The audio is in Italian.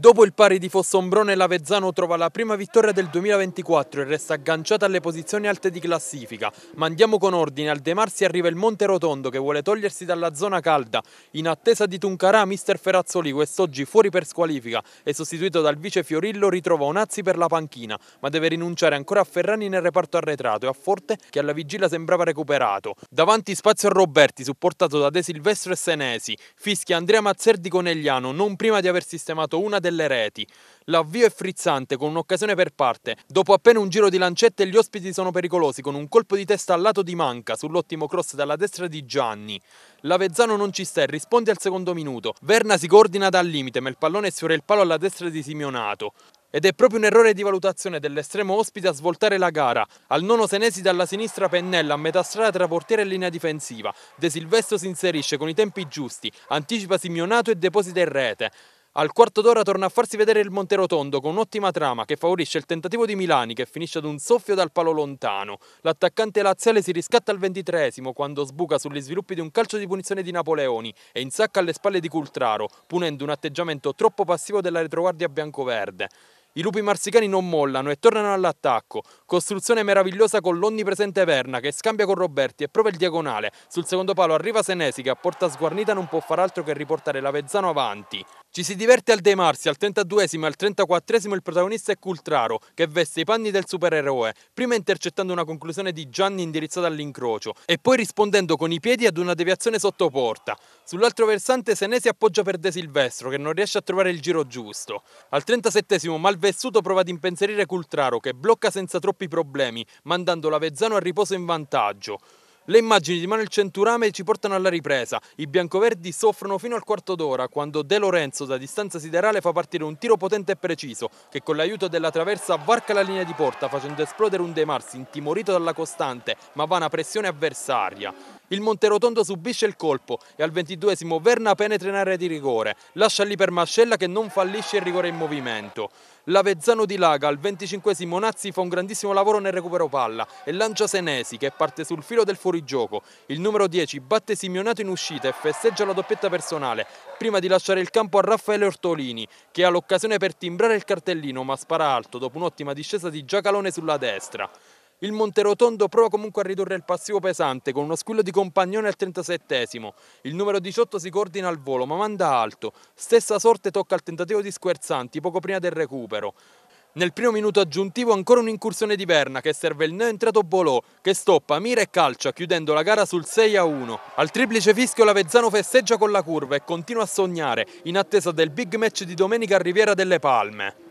Dopo il pari di Fossombrone, l'Avezzano trova la prima vittoria del 2024 e resta agganciata alle posizioni alte di classifica. Ma andiamo con ordine, al De Marsi arriva il Monte Rotondo che vuole togliersi dalla zona calda. In attesa di Tuncarà, mister Ferazzoli quest'oggi fuori per squalifica e sostituito dal vice Fiorillo ritrova Onazzi per la panchina, ma deve rinunciare ancora a Ferrani nel reparto arretrato e a Forte che alla vigilia sembrava recuperato. Davanti spazio a Roberti, supportato da De Silvestro e Senesi. Fischia Andrea Mazzer di Conegliano, non prima di aver sistemato una delle delle reti. L'avvio è frizzante con un'occasione per parte. Dopo appena un giro di lancette gli ospiti sono pericolosi con un colpo di testa al lato di Manca sull'ottimo cross dalla destra di Gianni. L'Avezzano non ci sta e risponde al secondo minuto. Verna si coordina dal limite ma il pallone sfiora il palo alla destra di Simeonato. Ed è proprio un errore di valutazione dell'estremo ospite a svoltare la gara. Al nono senesi dalla sinistra Pennella a metà strada tra portiere e linea difensiva. De Silvestro si inserisce con i tempi giusti, anticipa Simeonato e deposita in rete. Al quarto d'ora torna a farsi vedere il Monterotondo con un'ottima trama che favorisce il tentativo di Milani che finisce ad un soffio dal palo lontano. L'attaccante laziale si riscatta al ventitreesimo quando sbuca sugli sviluppi di un calcio di punizione di Napoleoni e insacca alle spalle di Cultraro, punendo un atteggiamento troppo passivo della retroguardia biancoverde. I lupi marsicani non mollano e tornano all'attacco. Costruzione meravigliosa con l'onnipresente Verna che scambia con Roberti e prova il diagonale. Sul secondo palo arriva Senesi che a porta sguarnita non può far altro che riportare l'Avezzano avanti. Ci si diverte al De Marsi, al 32esimo e al 34esimo il protagonista è Cultraro, che veste i panni del supereroe, prima intercettando una conclusione di Gianni indirizzata all'incrocio e poi rispondendo con i piedi ad una deviazione sotto porta. Sull'altro versante Senesi appoggia per De Silvestro, che non riesce a trovare il giro giusto. Al 37esimo Malvessuto prova ad impensierire Cultraro, che blocca senza troppi problemi, mandando l'Avezzano a riposo in vantaggio. Le immagini di Manuel Centurame ci portano alla ripresa. I biancoverdi soffrono fino al quarto d'ora quando De Lorenzo da distanza siderale fa partire un tiro potente e preciso che con l'aiuto della traversa varca la linea di porta facendo esplodere un De Marsi intimorito dalla costante ma vana pressione avversaria. Il Monterotondo subisce il colpo e al ventiduesimo Verna penetra in area di rigore, lascia lì per Mascella che non fallisce il rigore in movimento. L'Avezzano dilaga, al venticinquesimo Nazzi fa un grandissimo lavoro nel recupero palla e lancia Senesi che parte sul filo del fuorigioco. Il numero 10 batte Simionato in uscita e festeggia la doppietta personale prima di lasciare il campo a Raffaele Ortolini che ha l'occasione per timbrare il cartellino ma spara alto dopo un'ottima discesa di Giacalone sulla destra. Il Monterotondo prova comunque a ridurre il passivo pesante con uno squillo di compagnone al 37esimo. Il numero 18 si coordina al volo ma manda alto. Stessa sorte tocca al tentativo di Squerzanti poco prima del recupero. Nel primo minuto aggiuntivo ancora un'incursione di Verna che serve il neoentrato Bolò che stoppa, mira e calcia chiudendo la gara sul 6 a 1. Al triplice fischio l'Avezzano festeggia con la curva e continua a sognare in attesa del big match di domenica a Riviera delle Palme.